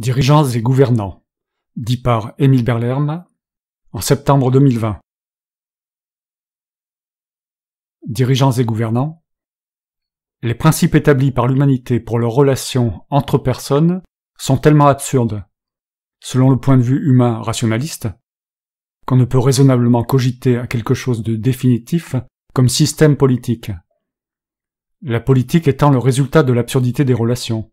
Dirigeants et gouvernants, dit par Émile Berlerme en septembre 2020. Dirigeants et gouvernants, les principes établis par l'humanité pour leurs relations entre personnes sont tellement absurdes, selon le point de vue humain rationaliste, qu'on ne peut raisonnablement cogiter à quelque chose de définitif comme système politique. La politique étant le résultat de l'absurdité des relations.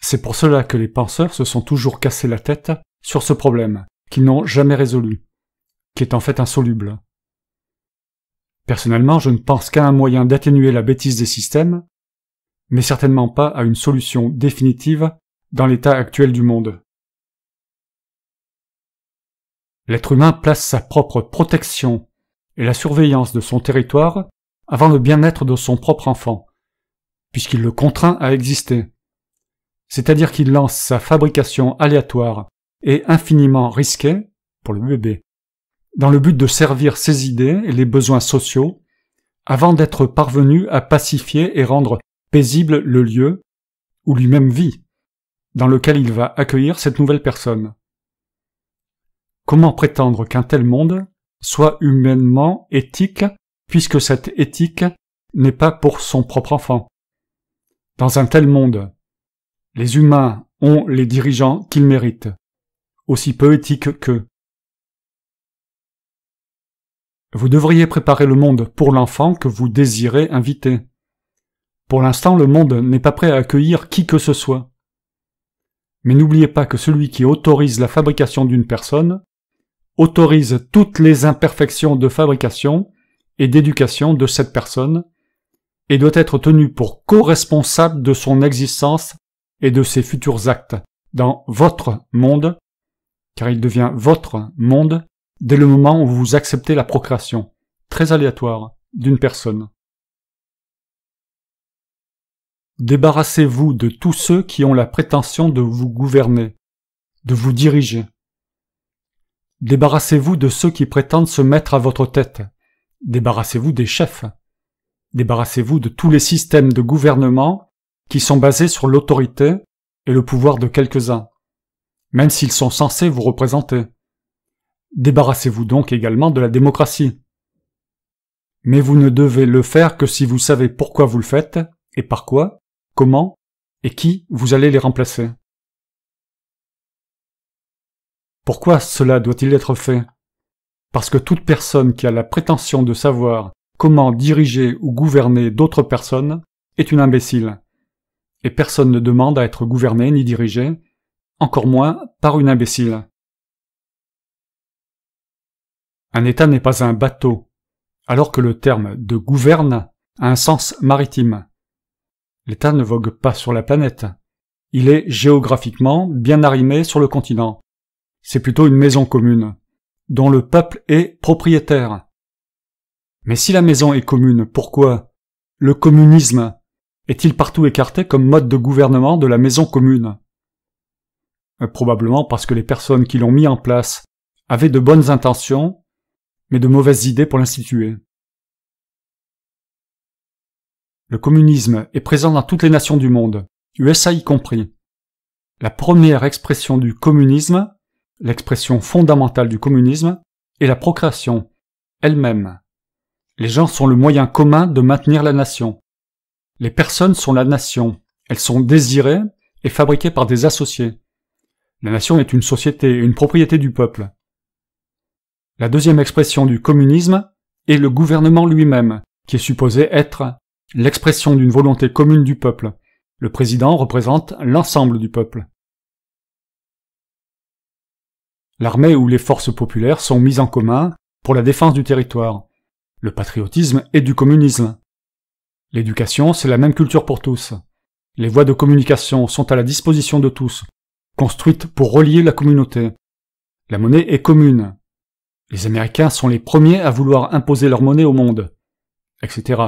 C'est pour cela que les penseurs se sont toujours cassés la tête sur ce problème, qu'ils n'ont jamais résolu, qui est en fait insoluble. Personnellement, je ne pense qu'à un moyen d'atténuer la bêtise des systèmes, mais certainement pas à une solution définitive dans l'état actuel du monde. L'être humain place sa propre protection et la surveillance de son territoire avant le bien-être de son propre enfant, puisqu'il le contraint à exister c'est-à-dire qu'il lance sa fabrication aléatoire et infiniment risquée, pour le bébé, dans le but de servir ses idées et les besoins sociaux, avant d'être parvenu à pacifier et rendre paisible le lieu où lui-même vit, dans lequel il va accueillir cette nouvelle personne. Comment prétendre qu'un tel monde soit humainement éthique puisque cette éthique n'est pas pour son propre enfant Dans un tel monde, les humains ont les dirigeants qu'ils méritent, aussi peu éthiques qu'eux. Vous devriez préparer le monde pour l'enfant que vous désirez inviter. Pour l'instant, le monde n'est pas prêt à accueillir qui que ce soit. Mais n'oubliez pas que celui qui autorise la fabrication d'une personne autorise toutes les imperfections de fabrication et d'éducation de cette personne et doit être tenu pour co-responsable de son existence et de ses futurs actes dans votre monde, car il devient votre monde dès le moment où vous acceptez la procréation, très aléatoire, d'une personne. Débarrassez-vous de tous ceux qui ont la prétention de vous gouverner, de vous diriger. Débarrassez-vous de ceux qui prétendent se mettre à votre tête. Débarrassez-vous des chefs. Débarrassez-vous de tous les systèmes de gouvernement qui sont basés sur l'autorité et le pouvoir de quelques-uns, même s'ils sont censés vous représenter. Débarrassez-vous donc également de la démocratie. Mais vous ne devez le faire que si vous savez pourquoi vous le faites, et par quoi, comment, et qui vous allez les remplacer. Pourquoi cela doit-il être fait Parce que toute personne qui a la prétention de savoir comment diriger ou gouverner d'autres personnes est une imbécile, et personne ne demande à être gouverné ni dirigé, encore moins par une imbécile. Un État n'est pas un bateau, alors que le terme de gouverne a un sens maritime. L'État ne vogue pas sur la planète. Il est géographiquement bien arrimé sur le continent. C'est plutôt une maison commune, dont le peuple est propriétaire. Mais si la maison est commune, pourquoi le communisme est-il partout écarté comme mode de gouvernement de la maison commune euh, Probablement parce que les personnes qui l'ont mis en place avaient de bonnes intentions, mais de mauvaises idées pour l'instituer. Le communisme est présent dans toutes les nations du monde, USA y compris. La première expression du communisme, l'expression fondamentale du communisme, est la procréation, elle-même. Les gens sont le moyen commun de maintenir la nation, les personnes sont la nation. Elles sont désirées et fabriquées par des associés. La nation est une société, une propriété du peuple. La deuxième expression du communisme est le gouvernement lui-même, qui est supposé être l'expression d'une volonté commune du peuple. Le président représente l'ensemble du peuple. L'armée ou les forces populaires sont mises en commun pour la défense du territoire. Le patriotisme est du communisme. L'éducation, c'est la même culture pour tous. Les voies de communication sont à la disposition de tous, construites pour relier la communauté. La monnaie est commune. Les Américains sont les premiers à vouloir imposer leur monnaie au monde. Etc.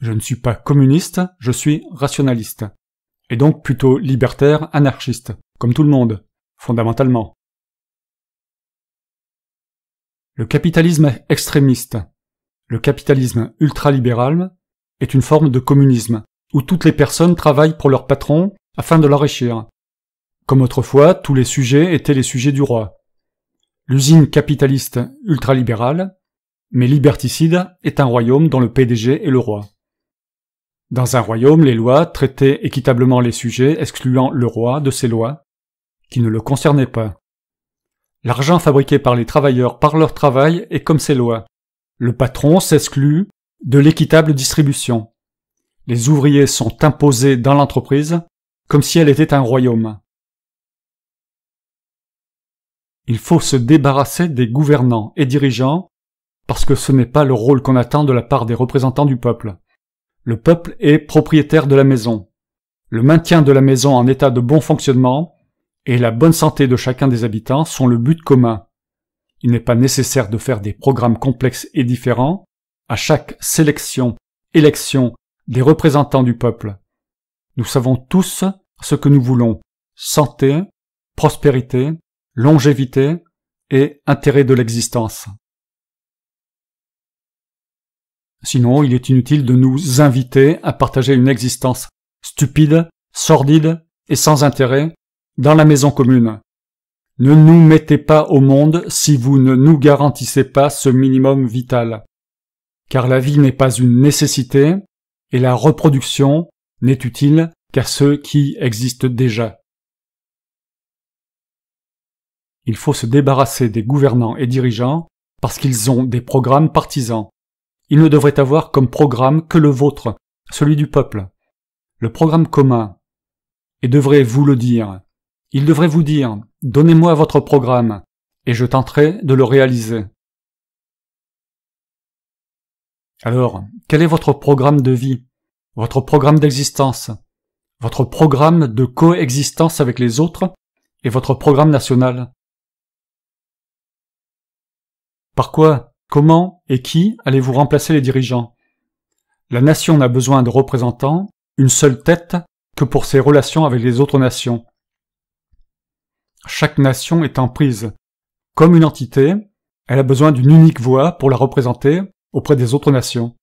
Je ne suis pas communiste, je suis rationaliste. Et donc plutôt libertaire, anarchiste, comme tout le monde, fondamentalement. Le capitalisme extrémiste. Le capitalisme ultralibéral est une forme de communisme, où toutes les personnes travaillent pour leur patron afin de l'enrichir. Comme autrefois, tous les sujets étaient les sujets du roi. L'usine capitaliste ultralibérale, mais liberticide, est un royaume dont le PDG est le roi. Dans un royaume, les lois traitaient équitablement les sujets, excluant le roi de ces lois, qui ne le concernaient pas. L'argent fabriqué par les travailleurs par leur travail est comme ces lois, le patron s'exclut de l'équitable distribution. Les ouvriers sont imposés dans l'entreprise comme si elle était un royaume. Il faut se débarrasser des gouvernants et dirigeants parce que ce n'est pas le rôle qu'on attend de la part des représentants du peuple. Le peuple est propriétaire de la maison. Le maintien de la maison en état de bon fonctionnement et la bonne santé de chacun des habitants sont le but commun. Il n'est pas nécessaire de faire des programmes complexes et différents. À chaque sélection, élection des représentants du peuple, nous savons tous ce que nous voulons. Santé, prospérité, longévité et intérêt de l'existence. Sinon, il est inutile de nous inviter à partager une existence stupide, sordide et sans intérêt dans la maison commune. Ne nous mettez pas au monde si vous ne nous garantissez pas ce minimum vital. Car la vie n'est pas une nécessité, et la reproduction n'est utile qu'à ceux qui existent déjà. Il faut se débarrasser des gouvernants et dirigeants parce qu'ils ont des programmes partisans. Ils ne devraient avoir comme programme que le vôtre, celui du peuple. Le programme commun. Et devrait vous le dire. Il devrait vous dire Donnez-moi votre programme, et je tenterai de le réaliser. Alors, quel est votre programme de vie, votre programme d'existence, votre programme de coexistence avec les autres et votre programme national Par quoi, comment et qui allez-vous remplacer les dirigeants La nation n'a besoin de représentants, une seule tête, que pour ses relations avec les autres nations chaque nation étant prise comme une entité, elle a besoin d'une unique voix pour la représenter auprès des autres nations.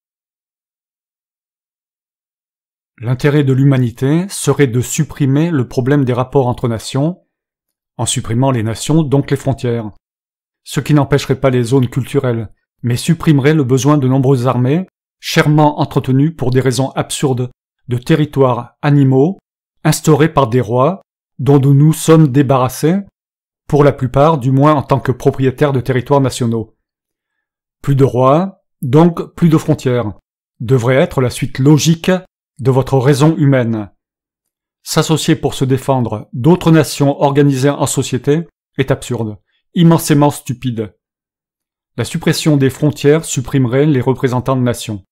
L'intérêt de l'humanité serait de supprimer le problème des rapports entre nations, en supprimant les nations, donc les frontières, ce qui n'empêcherait pas les zones culturelles, mais supprimerait le besoin de nombreuses armées, chèrement entretenues pour des raisons absurdes, de territoires animaux, instaurés par des rois dont nous nous sommes débarrassés, pour la plupart, du moins en tant que propriétaires de territoires nationaux. Plus de rois, donc plus de frontières, devrait être la suite logique de votre raison humaine. S'associer pour se défendre d'autres nations organisées en société est absurde, immensément stupide. La suppression des frontières supprimerait les représentants de nations.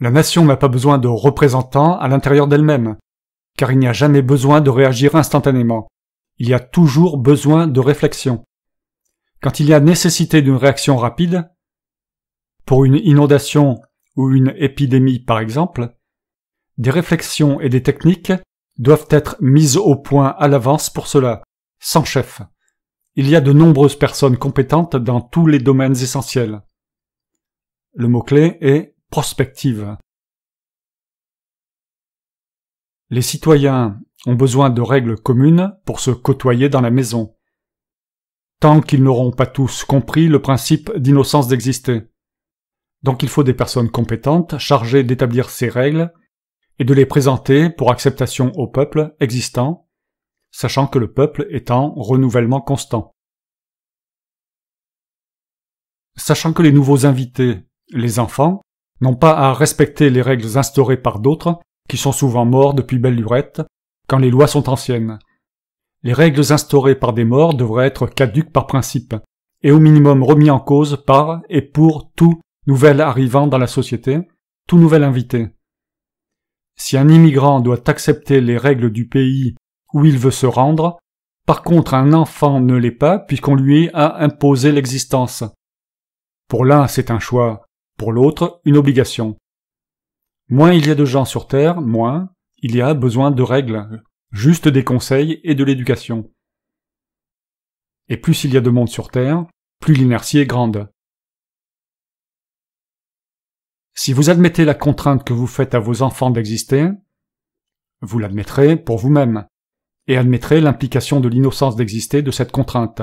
La nation n'a pas besoin de représentants à l'intérieur d'elle-même, car il n'y a jamais besoin de réagir instantanément. Il y a toujours besoin de réflexion. Quand il y a nécessité d'une réaction rapide, pour une inondation ou une épidémie par exemple, des réflexions et des techniques doivent être mises au point à l'avance pour cela, sans chef. Il y a de nombreuses personnes compétentes dans tous les domaines essentiels. Le mot-clé est prospective. Les citoyens ont besoin de règles communes pour se côtoyer dans la maison, tant qu'ils n'auront pas tous compris le principe d'innocence d'exister. Donc il faut des personnes compétentes chargées d'établir ces règles et de les présenter pour acceptation au peuple existant, sachant que le peuple est en renouvellement constant. Sachant que les nouveaux invités, les enfants, n'ont pas à respecter les règles instaurées par d'autres, qui sont souvent morts depuis belle lurette, quand les lois sont anciennes. Les règles instaurées par des morts devraient être caduques par principe, et au minimum remis en cause par et pour tout nouvel arrivant dans la société, tout nouvel invité. Si un immigrant doit accepter les règles du pays où il veut se rendre, par contre un enfant ne l'est pas puisqu'on lui a imposé l'existence. Pour l'un c'est un choix, pour l'autre une obligation. Moins il y a de gens sur Terre, moins il y a besoin de règles, juste des conseils et de l'éducation. Et plus il y a de monde sur Terre, plus l'inertie est grande. Si vous admettez la contrainte que vous faites à vos enfants d'exister, vous l'admettrez pour vous-même, et admettrez l'implication de l'innocence d'exister de cette contrainte.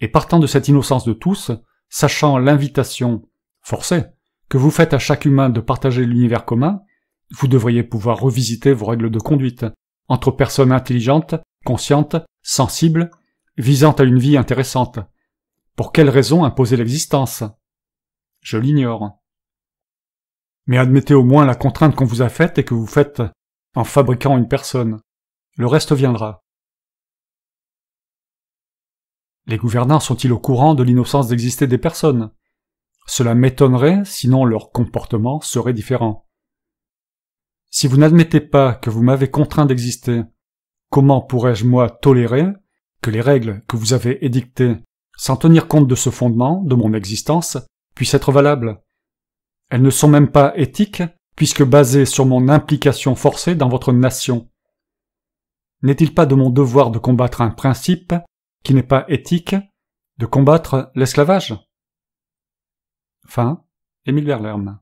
Et partant de cette innocence de tous, sachant l'invitation forcée que vous faites à chaque humain de partager l'univers commun, vous devriez pouvoir revisiter vos règles de conduite entre personnes intelligentes, conscientes, sensibles, visant à une vie intéressante. Pour quelle raison imposer l'existence Je l'ignore. Mais admettez au moins la contrainte qu'on vous a faite et que vous faites en fabriquant une personne. Le reste viendra. Les gouvernants sont-ils au courant de l'innocence d'exister des personnes cela m'étonnerait, sinon leur comportement serait différent. Si vous n'admettez pas que vous m'avez contraint d'exister, comment pourrais-je moi tolérer que les règles que vous avez édictées, sans tenir compte de ce fondement, de mon existence, puissent être valables Elles ne sont même pas éthiques, puisque basées sur mon implication forcée dans votre nation. N'est-il pas de mon devoir de combattre un principe qui n'est pas éthique, de combattre l'esclavage Fin, Émile Verlerme.